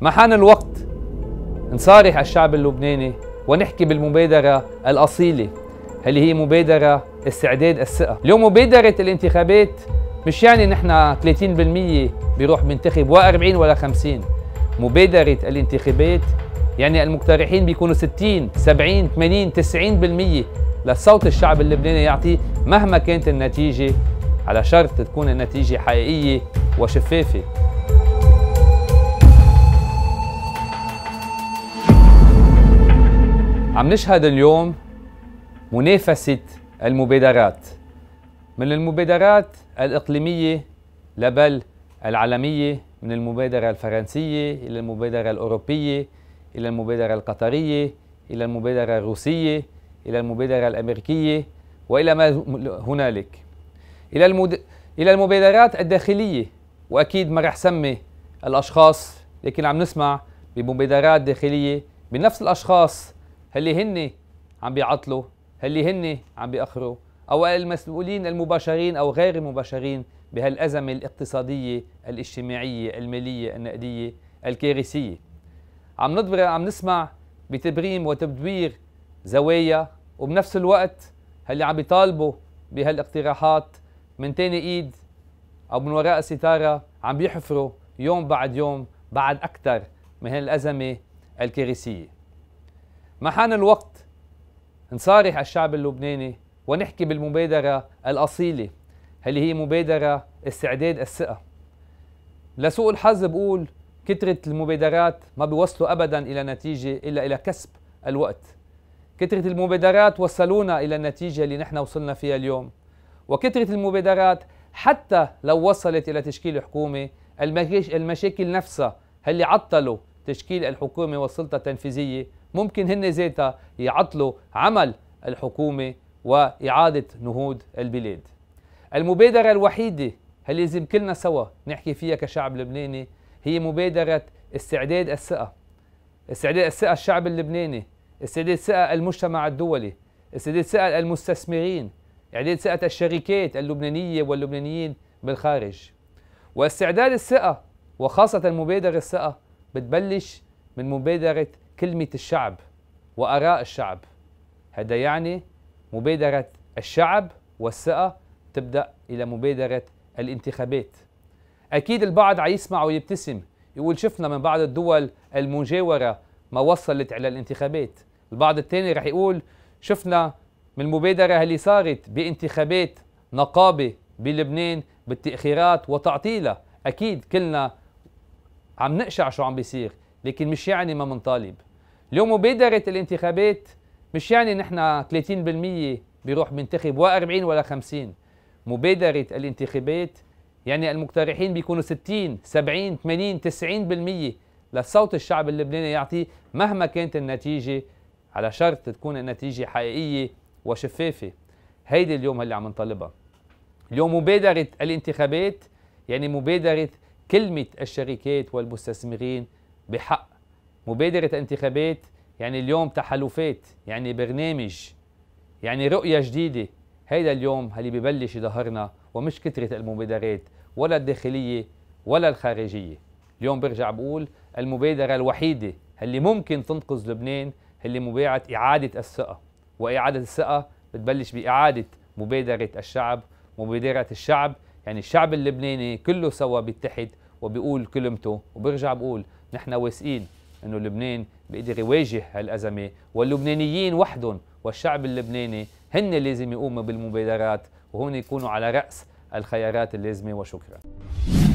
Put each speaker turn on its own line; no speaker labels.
ما حان الوقت نصارح الشعب اللبناني ونحكي بالمبادرة الأصيلة اللي هي مبادرة استعداد الثقة اليوم مبادرة الانتخابات مش يعني نحن 30% بيروح بينتخب و 40 ولا 50 مبادرة الانتخابات يعني المقترحين بيكونوا 60 70 80 90% لصوت الشعب اللبناني يعطيه مهما كانت النتيجة على شرط تكون النتيجة حقيقية وشفافة عم نشهد اليوم منافسة المبادرات من المبادرات الإقليمية لبل العالمية من المبادرة الفرنسية إلى المبادرة الأوروبية إلى المبادرة القطرية إلى المبادرة الروسية إلى المبادرة الأمريكية وإلى ما هنالك إلى, المد... إلى المبادرات الداخلية وأكيد ما رح سمي الأشخاص لكن عم نسمع بمبادرات داخلية بنفس الأشخاص اللي هن عم بيعطلوا اللي هن عم بيأخروا أو المسؤولين المباشرين أو غير المباشرين بهالأزمة الاقتصادية الاجتماعية المالية النقدية الكارثية عم نضبر عم نسمع بتبريم وتبدوير زوايا وبنفس الوقت اللي عم بيطالبوا بهالاقتراحات من تاني ايد او من وراء الستاره عم بيحفروا يوم بعد يوم بعد اكثر من هالازمه الكارثيه ما حان الوقت نصارح الشعب اللبناني ونحكي بالمبادرة الأصيلة اللي هي مبادرة استعداد الثقة لسوء الحظ بقول كثرة المبادرات ما بيوصلوا أبدا إلى نتيجة إلا إلى كسب الوقت كثرة المبادرات وصلونا إلى النتيجة اللي نحن وصلنا فيها اليوم وكثرة المبادرات حتى لو وصلت إلى تشكيل حكومة المشاكل نفسها اللي عطلوا تشكيل الحكومة والسلطة التنفيذية ممكن هن ذاتها يعطلوا عمل الحكومة وإعادة نهوض البلاد المبادرة الوحيدة اللي لازم كلنا سوا نحكي فيها كشعب لبناني هي مبادرة استعداد الثقة استعداد الثقة الشعب اللبناني استعداد ثقة المجتمع الدولي استعداد ثقة المستثمرين استعداد ثقة الشركات اللبنانية واللبنانيين بالخارج واستعداد الثقة وخاصة مبادرة الثقة بتبلش من مبادرة كلمة الشعب وآراء الشعب هذا يعني مبادرة الشعب والثقة تبدأ إلى مبادرة الانتخابات أكيد البعض عيسمع ويبتسم يقول شفنا من بعض الدول المجاورة ما وصلت على الانتخابات البعض الثاني رح يقول شفنا من المبادرة اللي صارت بانتخابات نقابة بلبنان بالتأخيرات وتعطيلها أكيد كلنا عم نقشع شو عم بيصير لكن مش يعني ما منطالب اليوم مبادرة الانتخابات مش يعني نحن 30% بيروح منتخب و 40 ولا 50 مبادرة الانتخابات يعني المقترحين بيكونوا 60 70 80 90% لصوت الشعب اللبناني يعطي مهما كانت النتيجة على شرط تكون النتيجة حقيقية وشفافة هيدي اليوم اللي عم نطالبها اليوم مبادرة الانتخابات يعني مبادرة كلمة الشركات والمستثمرين بحق مبادرة انتخابات يعني اليوم تحالفات يعني برنامج يعني رؤية جديدة هيدا اليوم اللي ببلش يظهرنا ومش كثرة المبادرات ولا الداخلية ولا الخارجية اليوم برجع بقول المبادرة الوحيدة اللي ممكن تنقذ لبنان اللي مباعة إعادة الثقة وإعادة الثقة بتبلش بإعادة مبادرة الشعب مبادرة الشعب يعني الشعب اللبناني كله سوا بيتحد وبيقول كلمته وبرجع بقول نحن واثقين انه لبنان بيقدر يواجه هالازمه واللبنانيين وحدهم والشعب اللبناني هن لازم يقوموا بالمبادرات وهون يكونوا على راس الخيارات اللازمه وشكرا